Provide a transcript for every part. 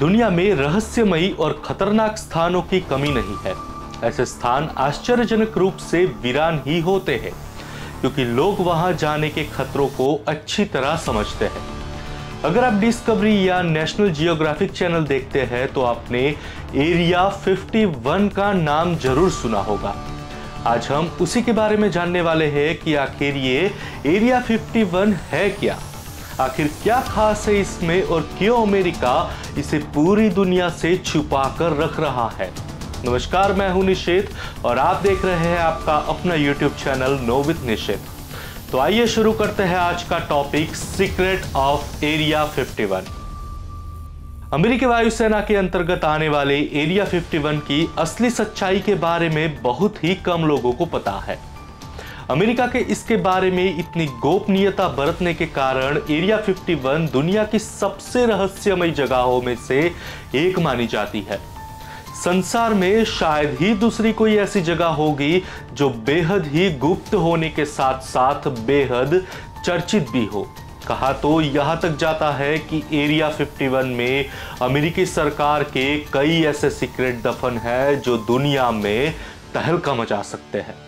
दुनिया में रहस्यमयी और खतरनाक स्थानों की कमी नहीं है ऐसे स्थान आश्चर्यजनक रूप से वीरान ही होते हैं क्योंकि लोग वहां जाने के खतरों को अच्छी तरह समझते हैं अगर आप डिस्कवरी या नेशनल जियोग्राफिक चैनल देखते हैं तो आपने एरिया 51 का नाम जरूर सुना होगा आज हम उसी के बारे में जानने वाले हैं कि आखिर ये एरिया 51 है क्या आखिर क्या खास है इसमें और क्यों अमेरिका इसे पूरी दुनिया से छुपा कर रख रहा है नमस्कार मैं हूं निशेत और आप देख रहे हैं आपका अपना YouTube channel know with Nishet तो आइए शुरू करते हैं आज का टॉपिक सीक्रेट ऑफ एरिया 51 अमेरिकी वायुसेना के अंतर्गत आने वाले एरिया 51 की असली सच्चाई के बारे में बहुत ही कम लोगों को पता है अमेरिका के इसके बारे में इतनी गोपनीयता बरतने के कारण एरिया 51 दुनिया की सबसे रहस्यमय जगहों में से एक मानी जाती है संसार में शायद ही दूसरी कोई ऐसी जगह होगी जो बेहद ही गुप्त होने के साथ साथ बेहद चर्चित भी हो कहा तो यहाँ तक जाता है कि एरिया 51 में अमेरिकी सरकार के कई ऐसे सीक्रेट दफन हैं जो दुनिया में तहलका मचा सकते हैं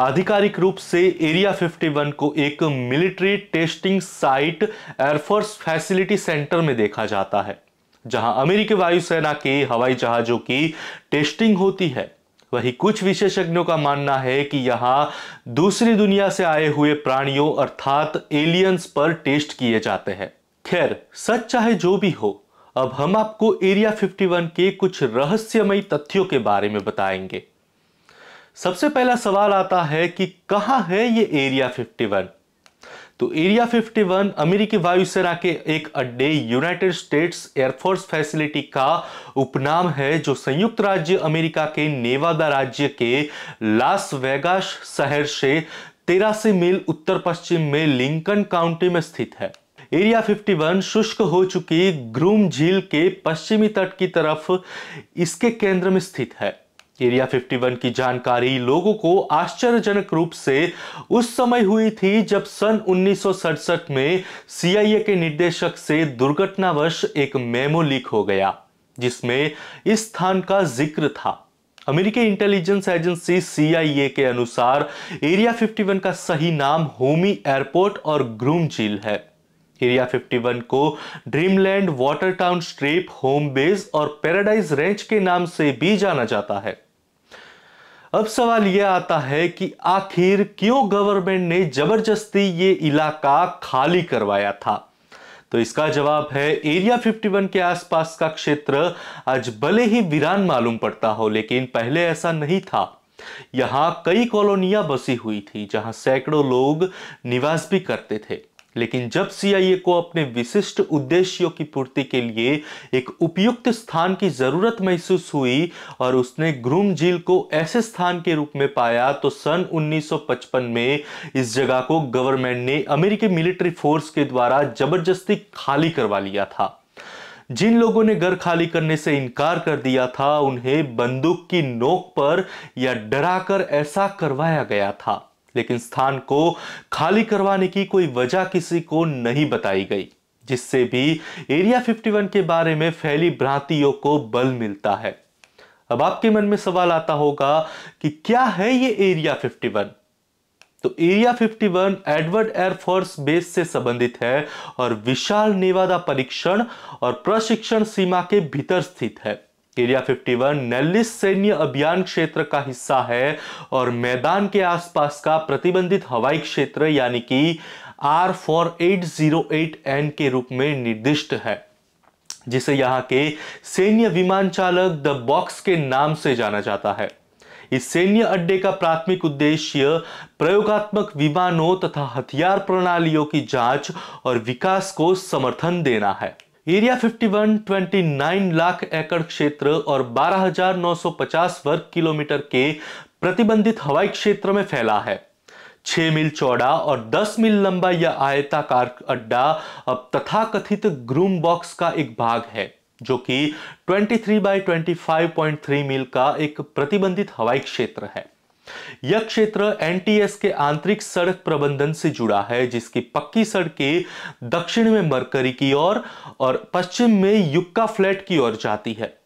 आधिकारिक रूप से एरिया 51 को एक military testing site air force facility centre में देखा जाता है जहां अमेरिकी वायुसेना के हवाई जहाजों की टेस्टिंग होती है वहीं कुछ विशेषज्ञों का मानना है कि यहां दूसरी दुनिया से आए हुए प्राणियों अर्थात एलियंस पर टेस्ट किए जाते हैं खैर सच चाहे जो भी हो अब हम आपको एरिया 51 के कुछ रहस्यमय तथ्यों के बारे में बताएंगे सबसे पहला सवाल आता है कि कहां है ये एरिया 51? तो एरिया 51 अमेरिकी वायुसेना के एक अड्डे यूनाइटेड स्टेट्स एयरफोर्स फैसिलिटी का उपनाम है जो संयुक्त राज्य अमेरिका के नेवादा राज्य के लास वेगास शहर से तेरासी मील उत्तर पश्चिम में लिंकन काउंटी में स्थित है एरिया 51 शुष्क हो चुकी ग्रूम झील के पश्चिमी तट की तरफ इसके केंद्र में स्थित है एरिया 51 की जानकारी लोगों को आश्चर्यजनक रूप से उस समय हुई थी जब सन उन्नीस में सीआईए के निर्देशक से दुर्घटनावश एक मेमो लीक हो गया जिसमें इस स्थान का जिक्र था अमेरिकी इंटेलिजेंस एजेंसी सीआईए के अनुसार एरिया 51 का सही नाम होमी एयरपोर्ट और ग्रूम झील है एरिया 51 को Dreamland Watertown Strip Home Base और पैराडाइज रेंच के नाम से भी जाना जाता है अब सवाल यह आता है कि आखिर क्यों गवर्नमेंट ने जबरदस्ती ये इलाका खाली करवाया था तो इसका जवाब है एरिया 51 के आसपास का क्षेत्र आज भले ही वीरान मालूम पड़ता हो लेकिन पहले ऐसा नहीं था यहां कई कॉलोनियां बसी हुई थी जहां सैकड़ों लोग निवास भी करते थे लेकिन जब सीआईए को अपने विशिष्ट उद्देश्यों की पूर्ति के लिए एक उपयुक्त स्थान की जरूरत महसूस हुई और उसने ग्रूम झील को ऐसे स्थान के रूप में पाया तो सन 1955 में इस जगह को गवर्नमेंट ने अमेरिकी मिलिट्री फोर्स के द्वारा जबरदस्ती खाली करवा लिया था जिन लोगों ने घर खाली करने से इनकार कर दिया था उन्हें बंदूक की नोक पर या डराकर ऐसा करवाया गया था लेकिन स्थान को खाली करवाने की कोई वजह किसी को नहीं बताई गई जिससे भी एरिया 51 के बारे में फैली भ्रांतियों को बल मिलता है अब आपके मन में सवाल आता होगा कि क्या है ये एरिया 51? तो एरिया 51 एडवर्ड एयरफोर्स बेस से संबंधित है और विशाल नेवादा परीक्षण और प्रशिक्षण सीमा के भीतर स्थित है एरिया 51 नेल्लिस सैन्य अभियान क्षेत्र का हिस्सा है और मैदान के आसपास का प्रतिबंधित हवाई क्षेत्र यानी कि R four eight zero eight N के रूप में निर्दिष्ट है जिसे यहाँ के सैन्य विमान चालक द बॉक्स के नाम से जाना जाता है इस सैन्य अड्डे का प्राथमिक उद्देश्य प्रयोगात्मक विमानों तथा हथियार प्रणालियों की जांच और विकास को समर्थन देना है एरिया 51 29 लाख एकड़ क्षेत्र और 12,950 वर्ग किलोमीटर के प्रतिबंधित हवाई क्षेत्र में फैला है 6 मील चौड़ा और 10 मील लंबा यह आयताकार अड्डा अब तथाकथित ग्रूम बॉक्स का एक भाग है जो कि 23 बाई ट्वेंटी मील का एक प्रतिबंधित हवाई क्षेत्र है यह क्षेत्र एनटीएस के आंतरिक सड़क प्रबंधन से जुड़ा है जिसकी पक्की सड़कें दक्षिण में मरकरी की ओर और, और पश्चिम में युक्का फ्लैट की ओर जाती है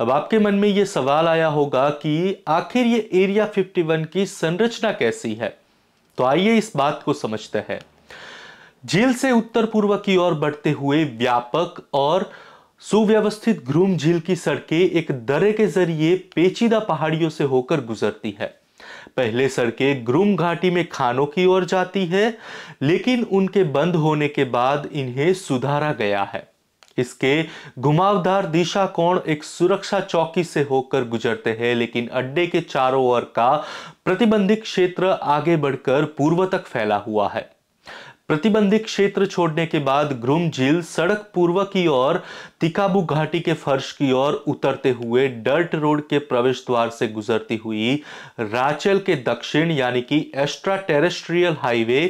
अब आपके मन में यह सवाल आया होगा कि आखिर ये एरिया 51 की संरचना कैसी है तो आइए इस बात को समझते हैं झील से उत्तर पूर्व की ओर बढ़ते हुए व्यापक और सुव्यवस्थित घ्रूम झील की सड़कें एक दरे के जरिए पेचीदा पहाड़ियों से होकर गुजरती है पहले सड़कें ग्रुम घाटी में खानों की ओर जाती है लेकिन उनके बंद होने के बाद इन्हें सुधारा गया है इसके घुमावदार दिशा कोण एक सुरक्षा चौकी से होकर गुजरते हैं लेकिन अड्डे के चारों ओर का प्रतिबंधित क्षेत्र आगे बढ़कर पूर्व तक फैला हुआ है प्रतिबंधित क्षेत्र छोड़ने के बाद ग्रुम झील सड़क पूर्व की ओर तिकाबू घाटी के फर्श की ओर उतरते हुए डर्ट रोड के प्रवेश द्वार से गुजरती हुई राचल के दक्षिण यानी कि एक्स्ट्रा टेरेस्ट्रियल हाईवे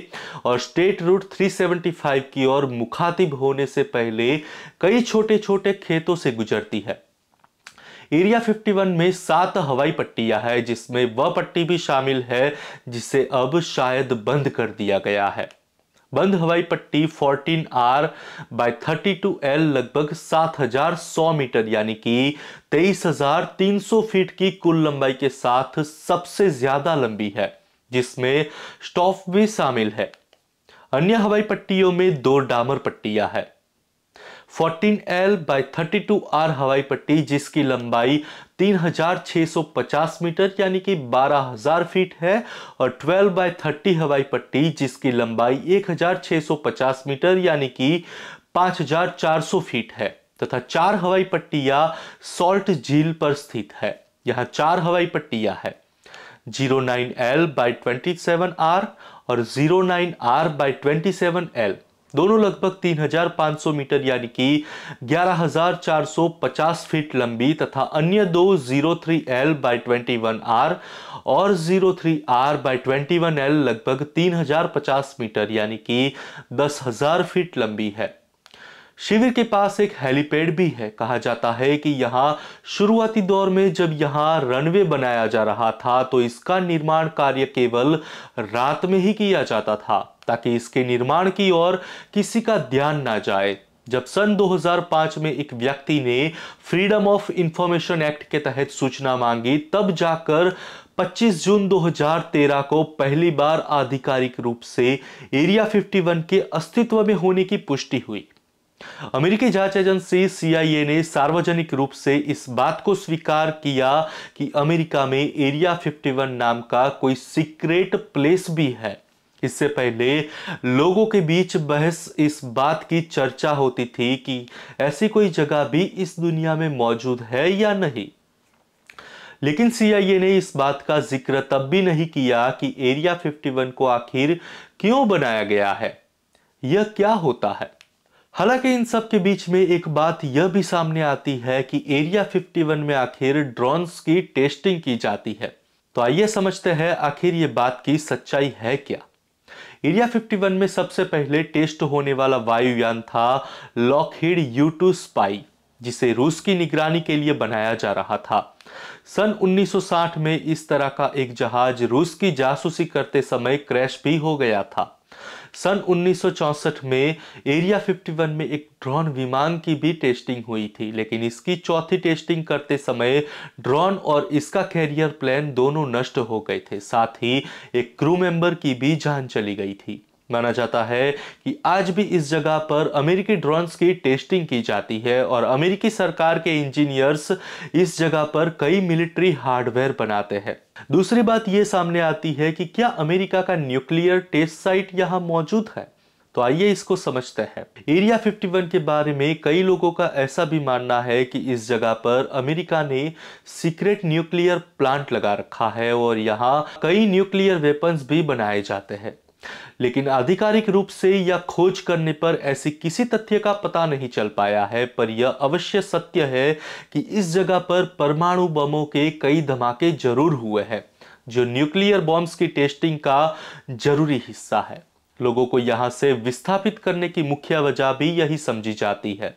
और स्टेट रूट 375 की ओर मुखातिब होने से पहले कई छोटे छोटे खेतों से गुजरती है एरिया 51 में सात हवाई पट्टियां है जिसमें वह पट्टी भी शामिल है जिसे अब शायद बंद कर दिया गया है बंद हवाई पट्टी 14R are bye 32L L लगभग 7,100 मीटर यानी कि 23,300 फीट की कुल लंबाई के साथ सबसे ज्यादा लंबी है जिसमें स्टॉफ भी शामिल है अन्य हवाई पट्टियों में दो डामर पट्टियां हैं 14L बाय 32R हवाई पट्टी जिसकी लंबाई 3650 मीटर यानी कि 12000 फीट है और 12 बाय 30 हवाई पट्टी जिसकी लंबाई 1650 मीटर यानी कि 5400 फीट है तथा चार हवाई पट्टियां सॉल्ट झील पर स्थित है यहाँ चार हवाई पट्टियां है 09L बाय 27R और 09R बाय 27L दोनों लगभग 3,500 मीटर यानी कि 11,450 फीट लंबी तथा अन्य दो 03L बाय 21R और 03R बाय 21L लगभग 3,050 मीटर यानी कि 10,000 फीट लंबी है शिविर के पास एक हेलीपैड भी है कहा जाता है कि यहाँ शुरुआती दौर में जब यहाँ रनवे बनाया जा रहा था तो इसका निर्माण कार्य केवल रात में ही किया जाता था ताकि इसके निर्माण की ओर किसी का ध्यान ना जाए जब सन 2005 में एक व्यक्ति ने फ्रीडम ऑफ इंफॉर्मेशन एक्ट के तहत सूचना मांगी तब जाकर 25 जून 2013 को पहली बार आधिकारिक रूप से एरिया 51 के अस्तित्व में होने की पुष्टि हुई अमेरिकी जांच एजेंसी सीआईए ने सार्वजनिक रूप से इस बात को स्वीकार किया कि अमेरिका में एरिया 51 नाम का कोई सीक्रेट प्लेस भी है इससे पहले लोगों के बीच बहस इस बात की चर्चा होती थी कि ऐसी कोई जगह भी इस दुनिया में मौजूद है या नहीं लेकिन सीआईए ने इस बात का जिक्र तब भी नहीं किया कि एरिया 51 को आखिर क्यों बनाया गया है यह क्या होता है हालांकि इन सब के बीच में एक बात यह भी सामने आती है कि एरिया 51 में आखिर ड्रोन्स की टेस्टिंग की जाती है तो आइए समझते हैं आखिर ये बात की सच्चाई है क्या एरिया 51 में सबसे पहले टेस्ट होने वाला वायुयान था लॉकहीड यू टू स्पाई जिसे रूस की निगरानी के लिए बनाया जा रहा था सन 1960 में इस तरह का एक जहाज रूस की जासूसी करते समय क्रैश भी हो गया था सन 1964 में एरिया 51 में एक ड्रोन विमान की भी टेस्टिंग हुई थी लेकिन इसकी चौथी टेस्टिंग करते समय ड्रोन और इसका कैरियर प्लान दोनों नष्ट हो गए थे साथ ही एक क्रू मेंबर की भी जान चली गई थी माना जाता है कि आज भी इस जगह पर अमेरिकी ड्रोन्स की टेस्टिंग की जाती है और अमेरिकी सरकार के इंजीनियर्स इस जगह पर कई मिलिट्री हार्डवेयर बनाते हैं दूसरी बात ये सामने आती है कि क्या अमेरिका का न्यूक्लियर टेस्ट साइट यहाँ मौजूद है तो आइए इसको समझते हैं एरिया 51 के बारे में कई लोगों का ऐसा भी मानना है कि इस जगह पर अमेरिका ने सीक्रेट न्यूक्लियर प्लांट लगा रखा है और यहाँ कई न्यूक्लियर वेपन्स भी बनाए जाते हैं लेकिन आधिकारिक रूप से यह खोज करने पर ऐसे किसी तथ्य का पता नहीं चल पाया है पर यह अवश्य सत्य है कि इस जगह पर परमाणु बमों के कई धमाके जरूर हुए हैं जो न्यूक्लियर बॉम्ब्स की टेस्टिंग का जरूरी हिस्सा है लोगों को यहां से विस्थापित करने की मुख्य वजह भी यही समझी जाती है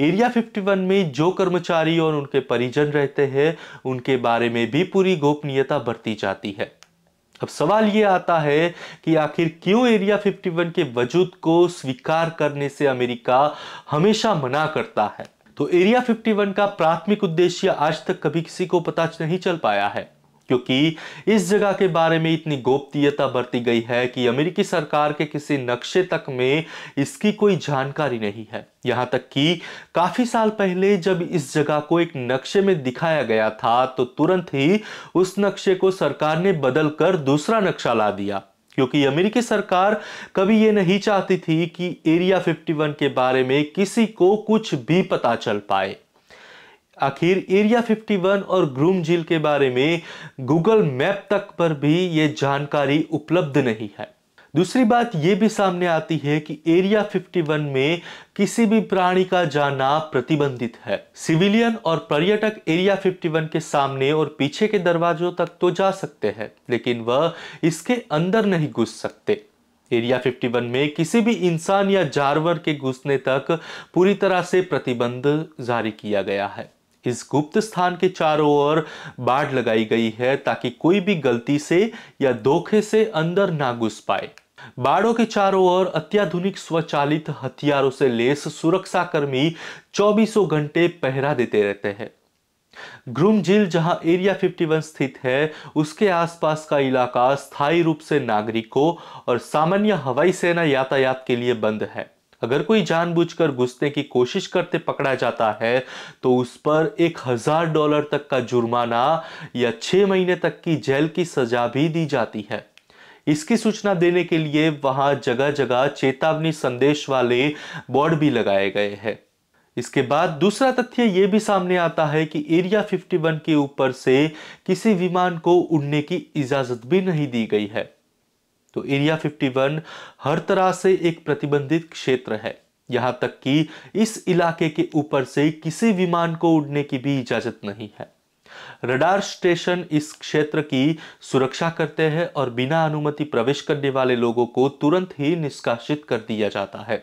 एरिया 51 में जो कर्मचारी और उनके परिजन रहते हैं उनके बारे में भी पूरी गोपनीयता बरती जाती है अब सवाल ये आता है कि आखिर क्यों एरिया 51 के वजूद को स्वीकार करने से अमेरिका हमेशा मना करता है तो एरिया 51 का प्राथमिक उद्देश्य आज तक कभी किसी को पता नहीं चल पाया है क्योंकि इस जगह के बारे में इतनी गोपनीयता बरती गई है कि अमेरिकी सरकार के किसी नक्शे तक में इसकी कोई जानकारी नहीं है यहां तक कि काफ़ी साल पहले जब इस जगह को एक नक्शे में दिखाया गया था तो तुरंत ही उस नक्शे को सरकार ने बदल कर दूसरा नक्शा ला दिया क्योंकि अमेरिकी सरकार कभी ये नहीं चाहती थी कि एरिया 51 के बारे में किसी को कुछ भी पता चल पाए आखिर एरिया 51 और ग्रूम झील के बारे में गूगल मैप तक पर भी ये जानकारी उपलब्ध नहीं है दूसरी बात ये भी सामने आती है कि एरिया 51 में किसी भी प्राणी का जाना प्रतिबंधित है सिविलियन और पर्यटक एरिया 51 के सामने और पीछे के दरवाजों तक तो जा सकते हैं लेकिन वह इसके अंदर नहीं घुस सकते एरिया 51 में किसी भी इंसान या जानवर के घुसने तक पूरी तरह से प्रतिबंध जारी किया गया है इस गुप्त स्थान के चारों ओर बाढ़ लगाई गई है ताकि कोई भी गलती से या धोखे से अंदर ना घुस पाए बाड़ों के चारों ओर अत्याधुनिक स्वचालित हथियारों से लेस सुरक्षा कर्मी चौबीसों घंटे पहरा देते रहते हैं ग्रुम झील जहां एरिया 51 स्थित है उसके आसपास का इलाका स्थायी रूप से नागरिकों और सामान्य हवाई सेना यातायात के लिए बंद है अगर कोई जानबूझकर घुसने की कोशिश करते पकड़ा जाता है तो उस पर एक हजार डॉलर तक का जुर्माना या छह महीने तक की जेल की सजा भी दी जाती है इसकी सूचना देने के लिए वहां जगह जगह चेतावनी संदेश वाले बोर्ड भी लगाए गए हैं इसके बाद दूसरा तथ्य ये भी सामने आता है कि एरिया 51 के ऊपर से किसी विमान को उड़ने की इजाज़त भी नहीं दी गई है तो एरिया 51 हर तरह से एक प्रतिबंधित क्षेत्र है यहां तक कि इस इलाके के ऊपर से किसी विमान को उड़ने की भी इजाजत नहीं है रडार स्टेशन इस क्षेत्र की सुरक्षा करते हैं और बिना अनुमति प्रवेश करने वाले लोगों को तुरंत ही निष्कासित कर दिया जाता है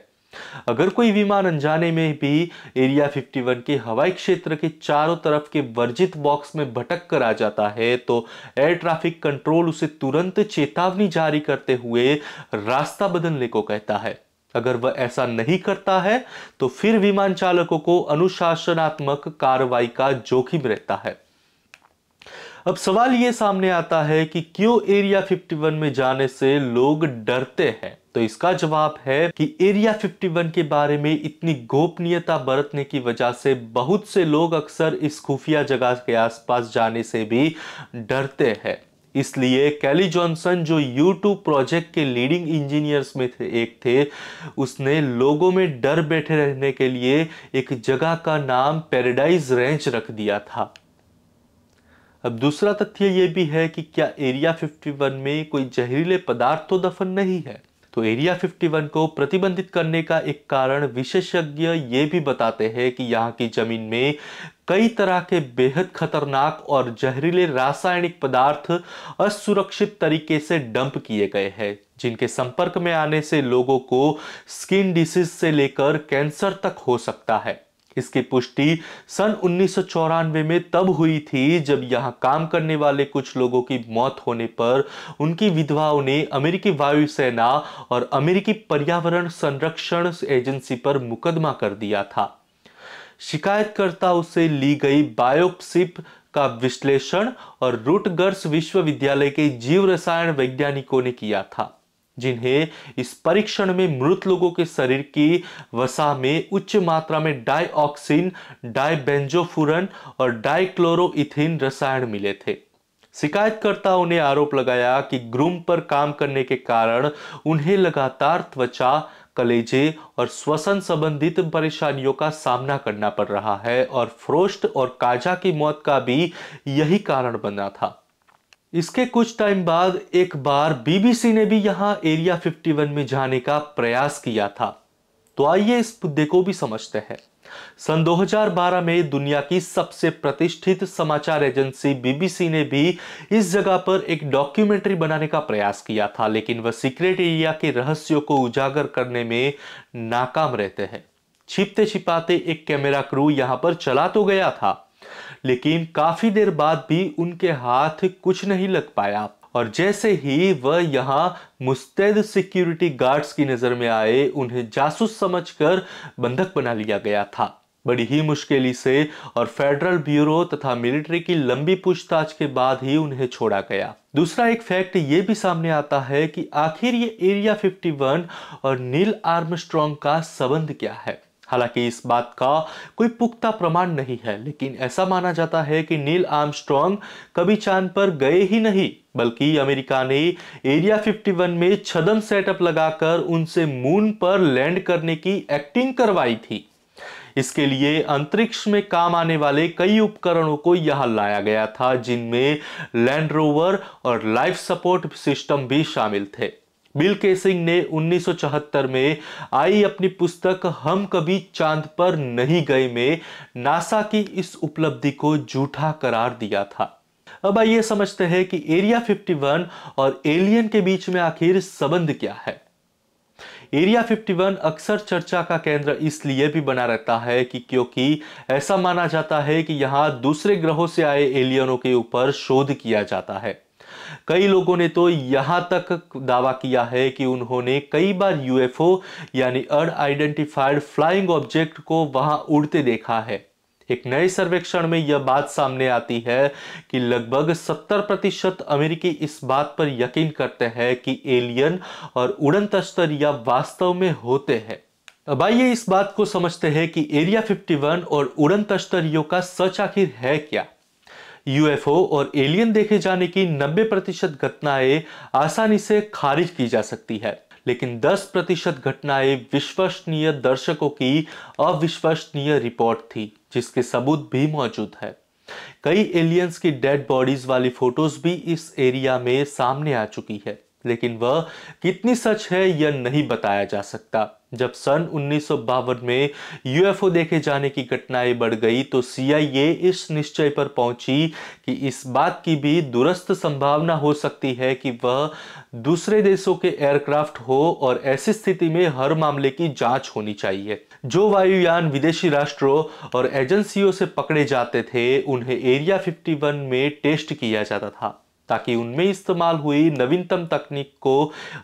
अगर कोई विमान अनजाने में भी एरिया 51 के हवाई क्षेत्र के चारों तरफ के वर्जित बॉक्स में भटक कर आ जाता है तो एयर ट्रैफिक कंट्रोल उसे तुरंत चेतावनी जारी करते हुए रास्ता बदलने को कहता है अगर वह ऐसा नहीं करता है तो फिर विमान चालकों को अनुशासनात्मक कार्रवाई का जोखिम रहता है अब सवाल यह सामने आता है कि क्यों एरिया 51 में जाने से लोग डरते हैं तो इसका जवाब है कि एरिया 51 के बारे में इतनी गोपनीयता बरतने की वजह से बहुत से लोग अक्सर इस खुफिया जगह के आसपास जाने से भी डरते हैं इसलिए कैली जॉनसन जो यूट्यूब प्रोजेक्ट के लीडिंग इंजीनियर्स में थे एक थे उसने लोगों में डर बैठे रहने के लिए एक जगह का नाम पेराडाइज रेंच रख दिया था अब दूसरा तथ्य यह भी है कि क्या एरिया 51 में कोई जहरीले पदार्थ तो दफन नहीं है तो एरिया 51 को प्रतिबंधित करने का एक कारण विशेषज्ञ ये भी बताते हैं कि यहाँ की जमीन में कई तरह के बेहद खतरनाक और जहरीले रासायनिक पदार्थ असुरक्षित तरीके से डंप किए गए हैं जिनके संपर्क में आने से लोगों को स्किन डिसीज से लेकर कैंसर तक हो सकता है इसकी पुष्टि सन उन्नीस में तब हुई थी जब यहां काम करने वाले कुछ लोगों की मौत होने पर उनकी विधवाओं ने अमेरिकी वायुसेना और अमेरिकी पर्यावरण संरक्षण एजेंसी पर मुकदमा कर दिया था शिकायतकर्ताओं से ली गई बायोप्सिप का विश्लेषण और रूटगर्स विश्वविद्यालय के जीव रसायन वैज्ञानिकों ने किया था जिन्हें इस परीक्षण में मृत लोगों के शरीर की वसा में उच्च मात्रा में डाइऑक्सिन डाइबेंजोफुरन और डाइक्लोरोइथिन रसायन मिले थे शिकायतकर्ताओं ने आरोप लगाया कि ग्रूम पर काम करने के कारण उन्हें लगातार त्वचा कलेजे और श्वसन संबंधित परेशानियों का सामना करना पड़ रहा है और फ्रोस्ट और काजा की मौत का भी यही कारण बना था इसके कुछ टाइम बाद एक बार बीबीसी ने भी यहाँ एरिया 51 में जाने का प्रयास किया था तो आइए इस मुद्दे को भी समझते हैं सन 2012 में दुनिया की सबसे प्रतिष्ठित समाचार एजेंसी बीबीसी ने भी इस जगह पर एक डॉक्यूमेंट्री बनाने का प्रयास किया था लेकिन वह सीक्रेट एरिया के रहस्यों को उजागर करने में नाकाम रहते हैं छिपते छिपाते एक कैमरा क्रू यहां पर चला तो गया था लेकिन काफी देर बाद भी उनके हाथ कुछ नहीं लग पाया और जैसे ही वह यहाँ मुस्तैद सिक्योरिटी गार्ड्स की नज़र में आए उन्हें जासूस समझकर बंधक बना लिया गया था बड़ी ही मुश्किली से और फेडरल ब्यूरो तथा मिलिट्री की लंबी पूछताछ के बाद ही उन्हें छोड़ा गया दूसरा एक फैक्ट ये भी सामने आता है कि आखिर ये एरिया 51 और नील आर्मस्ट्रॉन्ग का संबंध क्या है हालांकि इस बात का कोई पुख्ता प्रमाण नहीं है लेकिन ऐसा माना जाता है कि नील आर्मस्ट्रॉन्ग कभी चांद पर गए ही नहीं बल्कि अमेरिका ने एरिया 51 में छदम सेटअप लगाकर उनसे मून पर लैंड करने की एक्टिंग करवाई थी इसके लिए अंतरिक्ष में काम आने वाले कई उपकरणों को यहां लाया गया था जिनमें लैंड रोवर और लाइफ सपोर्ट सिस्टम भी शामिल थे बिल के सिंह ने 1974 में आई अपनी पुस्तक हम कभी चांद पर नहीं गए में नासा की इस उपलब्धि को झूठा करार दिया था अब आइए समझते हैं कि एरिया 51 और एलियन के बीच में आखिर संबंध क्या है एरिया 51 अक्सर चर्चा का केंद्र इसलिए भी बना रहता है कि क्योंकि ऐसा माना जाता है कि यहां दूसरे ग्रहों से आए एलियनों के ऊपर शोध किया जाता है कई लोगों ने तो यहां तक दावा किया है कि उन्होंने कई बार यूएफओ यानी अनआइडेंटिफाइड फ्लाइंग ऑब्जेक्ट को वहां उड़ते देखा है एक नए सर्वेक्षण में यह बात सामने आती है कि लगभग 70 प्रतिशत अमेरिकी इस बात पर यकीन करते हैं कि एलियन और उड़न तस्तर या वास्तव में होते हैं अब आइए इस बात को समझते हैं कि एरिया 51 और उड़न तस्तरियों का सच आखिर है क्या यूएफओ और एलियन देखे जाने की 90 प्रतिशत घटनाएं आसानी से खारिज की जा सकती है लेकिन 10 प्रतिशत घटनाएं विश्वसनीय दर्शकों की अविश्वसनीय रिपोर्ट थी जिसके सबूत भी मौजूद है कई एलियंस की डेड बॉडीज वाली फोटोज भी इस एरिया में सामने आ चुकी है लेकिन वह कितनी सच है यह नहीं बताया जा सकता जब सन उन्नीस में यूएफओ देखे जाने की घटनाएं बढ़ गई तो सीआईए इस निश्चय पर पहुंची कि इस बात की भी दुरस्त संभावना हो सकती है कि वह दूसरे देशों के एयरक्राफ्ट हो और ऐसी स्थिति में हर मामले की जांच होनी चाहिए जो वायुयान विदेशी राष्ट्रों और एजेंसियों से पकड़े जाते थे उन्हें एरिया 51 में टेस्ट किया जाता था ताकि उनमें इस्तेमाल हुई नवीनतम तकनीक को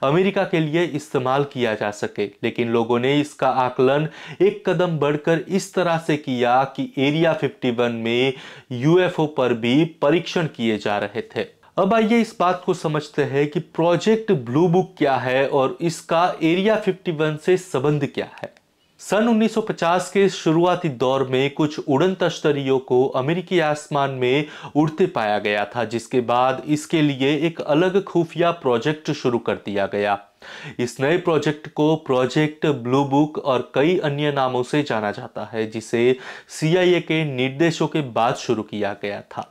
अमेरिका के लिए इस्तेमाल किया जा सके लेकिन लोगों ने इसका आकलन एक कदम बढ़कर इस तरह से किया कि एरिया 51 में यूएफओ पर भी परीक्षण किए जा रहे थे अब आइए इस बात को समझते हैं कि प्रोजेक्ट ब्लू बुक क्या है और इसका एरिया 51 से संबंध क्या है सन 1950 के शुरुआती दौर में कुछ उड़न तश्तरियों को अमेरिकी आसमान में उड़ते पाया गया था जिसके बाद इसके लिए एक अलग खुफिया प्रोजेक्ट शुरू कर दिया गया इस नए प्रोजेक्ट को प्रोजेक्ट ब्लू बुक और कई अन्य नामों से जाना जाता है जिसे सीआईए के निर्देशों के बाद शुरू किया गया था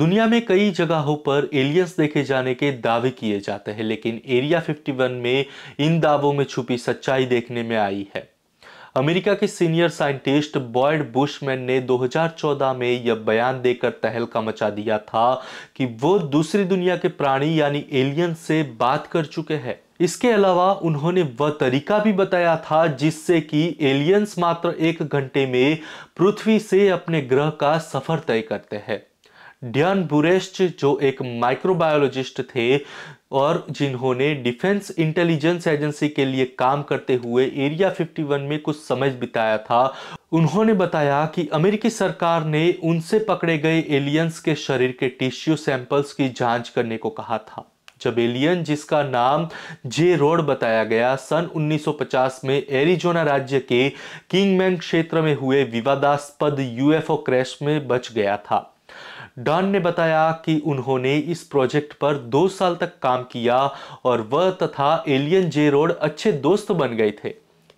दुनिया में कई जगहों पर एलियंस देखे जाने के दावे किए जाते हैं लेकिन एरिया 51 में इन दावों में छुपी सच्चाई देखने में आई है अमेरिका के सीनियर साइंटिस्ट बॉयड बुशमैन ने 2014 में यह बयान देकर तहलका मचा दिया था कि वो दूसरी दुनिया के प्राणी यानी एलियन से बात कर चुके हैं इसके अलावा उन्होंने वह तरीका भी बताया था जिससे कि एलियंस मात्र एक घंटे में पृथ्वी से अपने ग्रह का सफर तय करते हैं डियन बुरेस्ट जो एक माइक्रोबायोलॉजिस्ट थे और जिन्होंने डिफेंस इंटेलिजेंस एजेंसी के लिए काम करते हुए एरिया 51 में कुछ समय बिताया था उन्होंने बताया कि अमेरिकी सरकार ने उनसे पकड़े गए एलियंस के शरीर के टिश्यू सैंपल्स की जांच करने को कहा था जब एलियन जिसका नाम जे रोड बताया गया सन 1950 में एरिजोना राज्य के किंगमैन क्षेत्र में हुए विवादास्पद यूएफओ क्रैश में बच गया था डॉन ने बताया कि उन्होंने इस प्रोजेक्ट पर दो साल तक काम किया और वह तथा एलियन जे रोड अच्छे दोस्त बन गए थे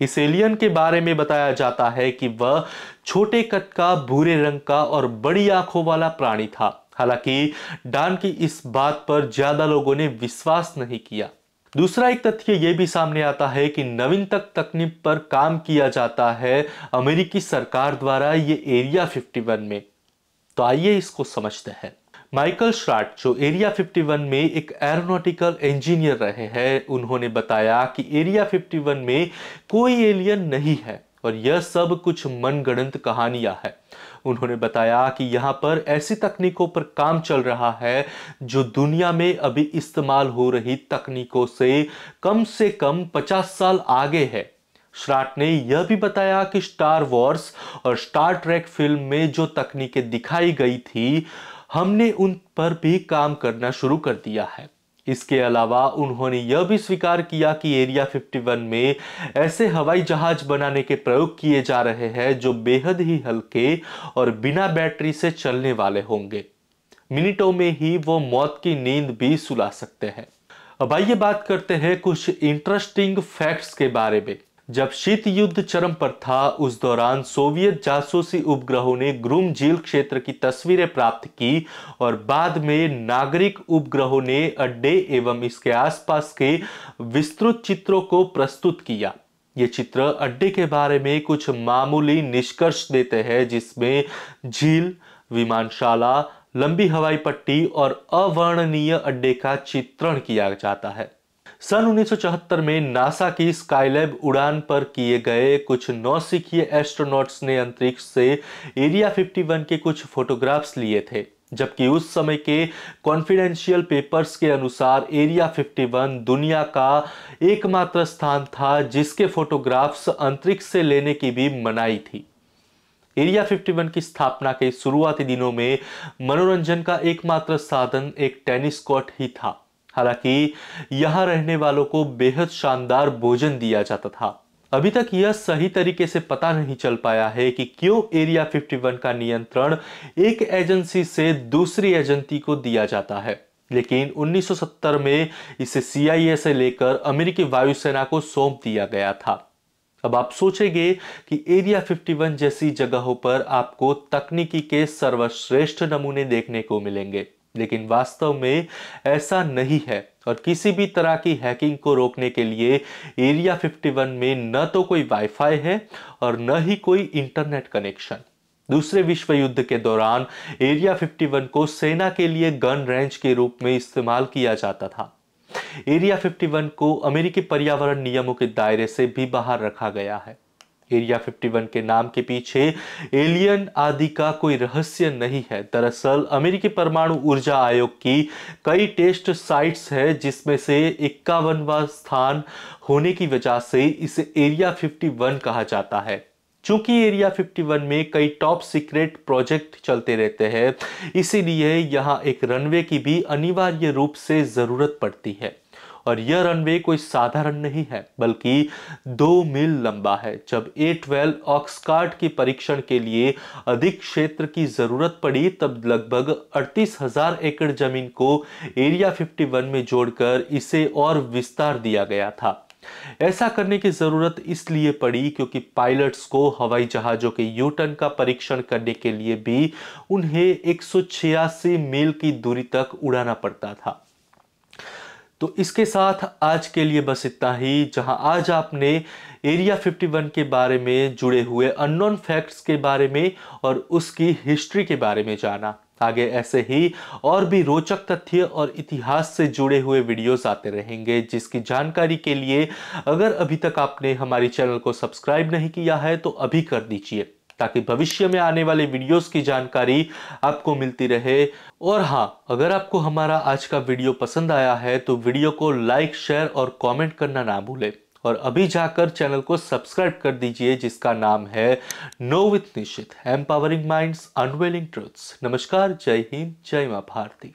इस एलियन के बारे में बताया जाता है कि वह छोटे कद का भूरे रंग का और बड़ी आंखों वाला प्राणी था हालांकि डॉन की इस बात पर ज्यादा लोगों ने विश्वास नहीं किया दूसरा एक तथ्य यह भी सामने आता है कि नवीन तक तकनीक पर काम किया जाता है अमेरिकी सरकार द्वारा ये एरिया 51 में तो आइए इसको समझते हैं माइकल श्राट जो एरिया 51 में एक एरोनॉटिकल इंजीनियर रहे हैं उन्होंने बताया कि एरिया 51 में कोई एलियन नहीं है और यह सब कुछ मनगणंत कहानियां है उन्होंने बताया कि यहाँ पर ऐसी तकनीकों पर काम चल रहा है जो दुनिया में अभी इस्तेमाल हो रही तकनीकों से कम से कम 50 साल आगे है श्राट ने यह भी बताया कि स्टार वॉर्स और स्टार ट्रैक फिल्म में जो तकनीकें दिखाई गई थी हमने उन पर भी काम करना शुरू कर दिया है इसके अलावा उन्होंने यह भी स्वीकार किया कि एरिया 51 में ऐसे हवाई जहाज बनाने के प्रयोग किए जा रहे हैं जो बेहद ही हल्के और बिना बैटरी से चलने वाले होंगे मिनटों में ही वो मौत की नींद भी सुला सकते हैं अब आइए बात करते हैं कुछ इंटरेस्टिंग फैक्ट्स के बारे में जब शीत युद्ध चरम पर था उस दौरान सोवियत जासूसी उपग्रहों ने ग्रुम झील क्षेत्र की तस्वीरें प्राप्त की और बाद में नागरिक उपग्रहों ने अड्डे एवं इसके आसपास के विस्तृत चित्रों को प्रस्तुत किया ये चित्र अड्डे के बारे में कुछ मामूली निष्कर्ष देते हैं जिसमें झील विमानशाला लंबी हवाई पट्टी और अवर्णनीय अड्डे का चित्रण किया जाता है सन 1974 में नासा की स्काईलैब उड़ान पर किए गए कुछ नौसिखीय एस्ट्रोनॉट्स ने अंतरिक्ष से एरिया 51 के कुछ फोटोग्राफ्स लिए थे जबकि उस समय के कॉन्फिडेंशियल पेपर्स के अनुसार एरिया 51 दुनिया का एकमात्र स्थान था जिसके फोटोग्राफ्स अंतरिक्ष से लेने की भी मनाई थी एरिया 51 की स्थापना के शुरुआती दिनों में मनोरंजन का एकमात्र साधन एक टेनिस कोर्ट ही था हालांकि यहाँ रहने वालों को बेहद शानदार भोजन दिया जाता था अभी तक यह सही तरीके से पता नहीं चल पाया है कि क्यों एरिया 51 का नियंत्रण एक एजेंसी से दूसरी एजेंसी को दिया जाता है लेकिन 1970 में इसे सीआईए से लेकर अमेरिकी वायुसेना को सौंप दिया गया था अब आप सोचेंगे कि एरिया 51 जैसी जगहों पर आपको तकनीकी के सर्वश्रेष्ठ नमूने देखने को मिलेंगे लेकिन वास्तव में ऐसा नहीं है और किसी भी तरह की हैकिंग को रोकने के लिए एरिया 51 में न तो कोई वाईफाई है और न ही कोई इंटरनेट कनेक्शन दूसरे विश्व युद्ध के दौरान एरिया 51 को सेना के लिए गन रेंज के रूप में इस्तेमाल किया जाता था एरिया 51 को अमेरिकी पर्यावरण नियमों के दायरे से भी बाहर रखा गया है एरिया 51 के नाम के पीछे एलियन आदि का कोई रहस्य नहीं है दरअसल अमेरिकी परमाणु ऊर्जा आयोग की कई टेस्ट साइट्स है जिसमें से इक्यावनवा स्थान होने की वजह से इसे एरिया 51 कहा जाता है चूंकि एरिया 51 में कई टॉप सीक्रेट प्रोजेक्ट चलते रहते हैं इसीलिए यहाँ एक रनवे की भी अनिवार्य रूप से ज़रूरत पड़ती है और यह रनवे कोई साधारण नहीं है बल्कि दो मील लंबा है जब ए ट्वेल्व ऑक्सकार्ड के परीक्षण के लिए अधिक क्षेत्र की जरूरत पड़ी तब लगभग अड़तीस हजार एकड़ जमीन को एरिया 51 में जोड़कर इसे और विस्तार दिया गया था ऐसा करने की जरूरत इसलिए पड़ी क्योंकि पायलट्स को हवाई जहाजों के यूटर्न का परीक्षण करने के लिए भी उन्हें एक मील की दूरी तक उड़ाना पड़ता था तो इसके साथ आज के लिए बस इतना ही जहां आज आपने एरिया 51 के बारे में जुड़े हुए अननोन फैक्ट्स के बारे में और उसकी हिस्ट्री के बारे में जाना आगे ऐसे ही और भी रोचक तथ्य और इतिहास से जुड़े हुए वीडियोस आते रहेंगे जिसकी जानकारी के लिए अगर अभी तक आपने हमारे चैनल को सब्सक्राइब नहीं किया है तो अभी कर दीजिए ताकि भविष्य में आने वाले वीडियोस की जानकारी आपको मिलती रहे और हाँ अगर आपको हमारा आज का वीडियो पसंद आया है तो वीडियो को लाइक शेयर और कमेंट करना ना भूलें और अभी जाकर चैनल को सब्सक्राइब कर दीजिए जिसका नाम है know with Nishchit empowering minds unveiling truths नमस्कार जय हिंद जय माँ भारती